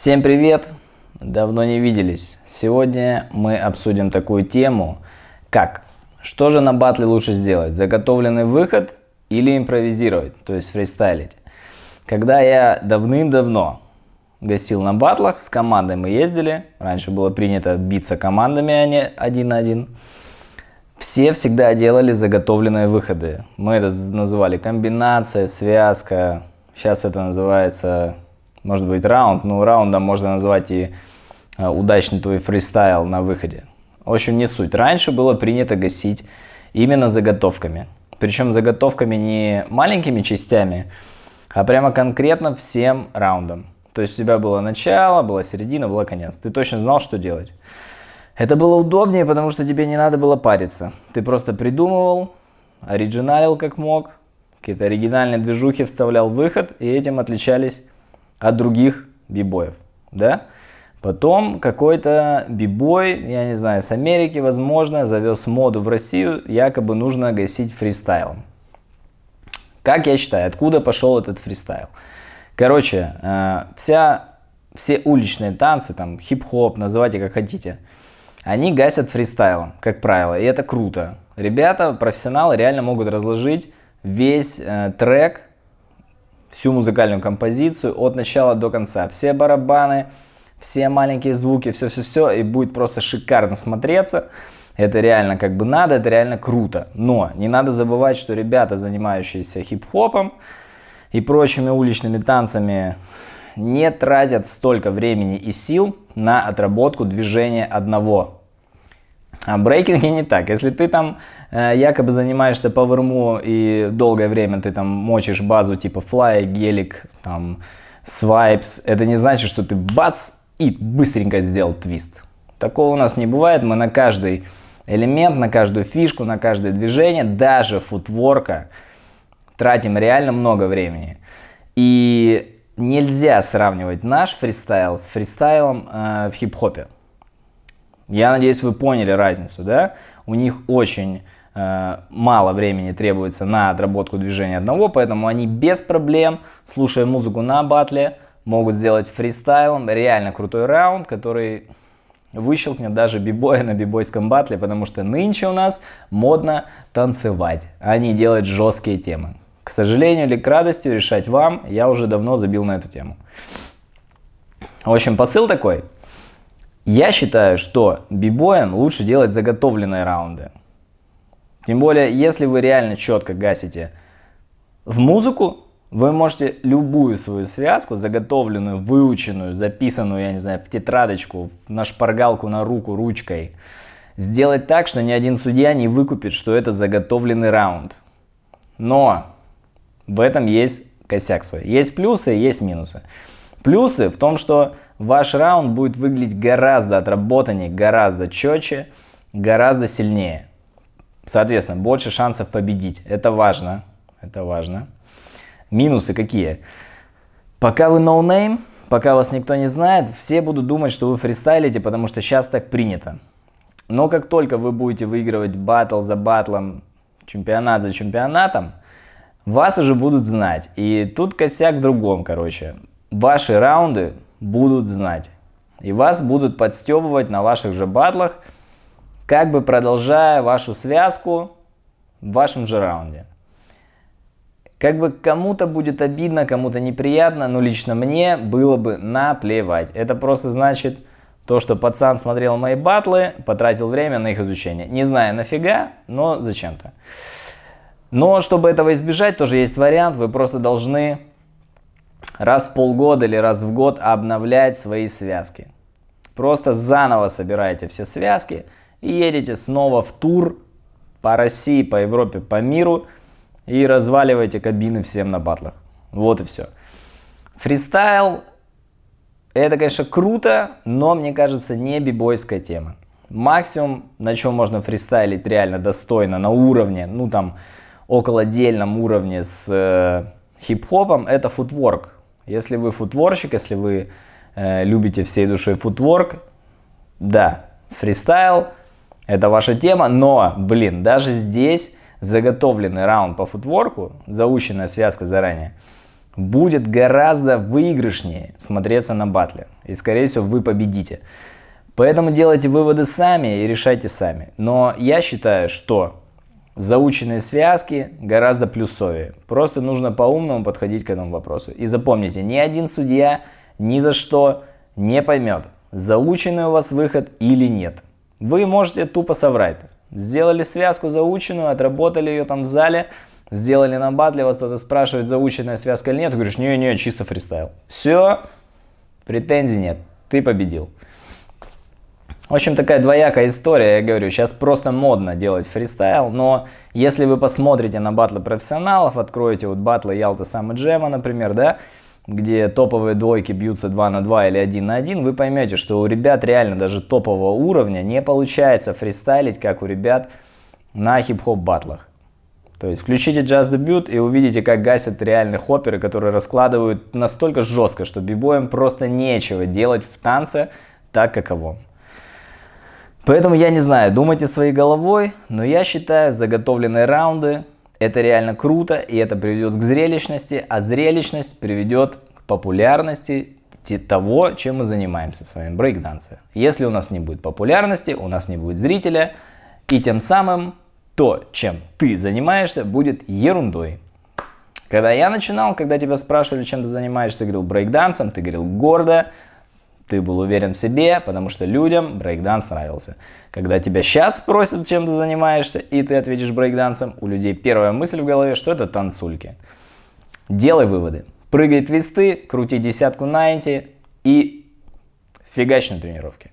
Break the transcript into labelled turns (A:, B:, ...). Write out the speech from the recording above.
A: Всем привет! Давно не виделись. Сегодня мы обсудим такую тему, как что же на батле лучше сделать? Заготовленный выход или импровизировать, то есть фристайлить? Когда я давным-давно гостил на батлах, с командой мы ездили, раньше было принято биться командами, а не один на один, все всегда делали заготовленные выходы. Мы это называли комбинация, связка, сейчас это называется может быть, раунд, но раундом можно назвать и э, удачный твой фристайл на выходе. В общем, не суть. Раньше было принято гасить именно заготовками. Причем заготовками не маленькими частями, а прямо конкретно всем раундом. То есть у тебя было начало, была середина, была конец. Ты точно знал, что делать. Это было удобнее, потому что тебе не надо было париться. Ты просто придумывал, оригиналил как мог, какие-то оригинальные движухи вставлял в выход, и этим отличались от других бибоев, да? Потом какой-то бибой, я не знаю, с Америки, возможно, завез моду в Россию, якобы нужно гасить фристайлом. Как я считаю, откуда пошел этот фристайл? Короче, э, вся, все уличные танцы, там хип-хоп, называйте как хотите, они гасят фристайлом, как правило, и это круто. Ребята, профессионалы реально могут разложить весь э, трек всю музыкальную композицию от начала до конца. Все барабаны, все маленькие звуки, все-все-все, и будет просто шикарно смотреться. Это реально как бы надо, это реально круто. Но не надо забывать, что ребята, занимающиеся хип-хопом и прочими уличными танцами, не тратят столько времени и сил на отработку движения одного. А брейкинге не так. Если ты там Э, якобы занимаешься паверму и долгое время ты там мочишь базу типа флай, гелик, там, свайпс, это не значит, что ты бац и быстренько сделал твист. Такого у нас не бывает, мы на каждый элемент, на каждую фишку, на каждое движение, даже футворка, тратим реально много времени. И нельзя сравнивать наш фристайл с фристайлом э, в хип-хопе. Я надеюсь, вы поняли разницу, да? У них очень Э, мало времени требуется на отработку движения одного, поэтому они без проблем, слушая музыку на батле, могут сделать фристайлом реально крутой раунд, который выщелкнет даже бибоя на бибойском батле, потому что нынче у нас модно танцевать, а не делать жесткие темы. К сожалению или к радостью решать вам, я уже давно забил на эту тему. В общем, посыл такой. Я считаю, что бибоем лучше делать заготовленные раунды. Тем более, если вы реально четко гасите в музыку, вы можете любую свою связку, заготовленную, выученную, записанную, я не знаю, в тетрадочку, на шпаргалку, на руку, ручкой, сделать так, что ни один судья не выкупит, что это заготовленный раунд. Но в этом есть косяк свой. Есть плюсы, есть минусы. Плюсы в том, что ваш раунд будет выглядеть гораздо отработаннее, гораздо четче, гораздо сильнее. Соответственно, больше шансов победить. Это важно. Это важно. Минусы какие? Пока вы no name, пока вас никто не знает, все будут думать, что вы фристайлите, потому что сейчас так принято. Но как только вы будете выигрывать батл за батлом, чемпионат за чемпионатом, вас уже будут знать. И тут косяк в другом, короче. Ваши раунды будут знать. И вас будут подстебывать на ваших же батлах – как бы продолжая вашу связку в вашем же раунде. Как бы кому-то будет обидно, кому-то неприятно, но лично мне было бы наплевать. Это просто значит то, что пацан смотрел мои батлы, потратил время на их изучение. Не знаю нафига, но зачем-то. Но чтобы этого избежать, тоже есть вариант. Вы просто должны раз в полгода или раз в год обновлять свои связки. Просто заново собираете все связки – и едете снова в тур по России, по Европе, по миру и разваливаете кабины всем на батлах. Вот и все. Фристайл это, конечно, круто, но, мне кажется, не бибойская тема. Максимум, на чем можно фристайлить реально достойно, на уровне, ну там, около дельном уровне с э, хип-хопом, это футворк. Если вы футворщик, если вы э, любите всей душой футворк, да, фристайл – это ваша тема, но, блин, даже здесь заготовленный раунд по футворку, заученная связка заранее, будет гораздо выигрышнее смотреться на батле. И, скорее всего, вы победите. Поэтому делайте выводы сами и решайте сами. Но я считаю, что заученные связки гораздо плюсовее. Просто нужно по-умному подходить к этому вопросу. И запомните, ни один судья ни за что не поймет, заученный у вас выход или нет. Вы можете тупо соврать. Сделали связку заученную, отработали ее там в зале, сделали на батле, вас кто-то спрашивает, заученная связка или нет, ты говоришь, не-не, чисто фристайл. Все, претензий нет, ты победил. В общем, такая двоякая история, я говорю, сейчас просто модно делать фристайл, но если вы посмотрите на батлы профессионалов, откроете вот батлы Ялта Сам Джема, например, да, где топовые двойки бьются 2 на 2 или 1 на 1, вы поймете, что у ребят реально даже топового уровня не получается фристайлить, как у ребят на хип-хоп батлах. То есть включите Just Debut и увидите, как гасят реальные хопперы, которые раскладывают настолько жестко, что бибоям просто нечего делать в танце так, каково. Поэтому я не знаю, думайте своей головой, но я считаю заготовленные раунды это реально круто, и это приведет к зрелищности, а зрелищность приведет к популярности того, чем мы занимаемся с вами, брейкдансы. Если у нас не будет популярности, у нас не будет зрителя, и тем самым то, чем ты занимаешься, будет ерундой. Когда я начинал, когда тебя спрашивали, чем ты занимаешься, ты говорил брейкдансом, ты говорил гордо, ты был уверен в себе, потому что людям брейкданс нравился. Когда тебя сейчас спросят, чем ты занимаешься, и ты ответишь брейкдансом, у людей первая мысль в голове, что это танцульки. Делай выводы. Прыгай твисты, крути десятку на и фигачь на тренировке.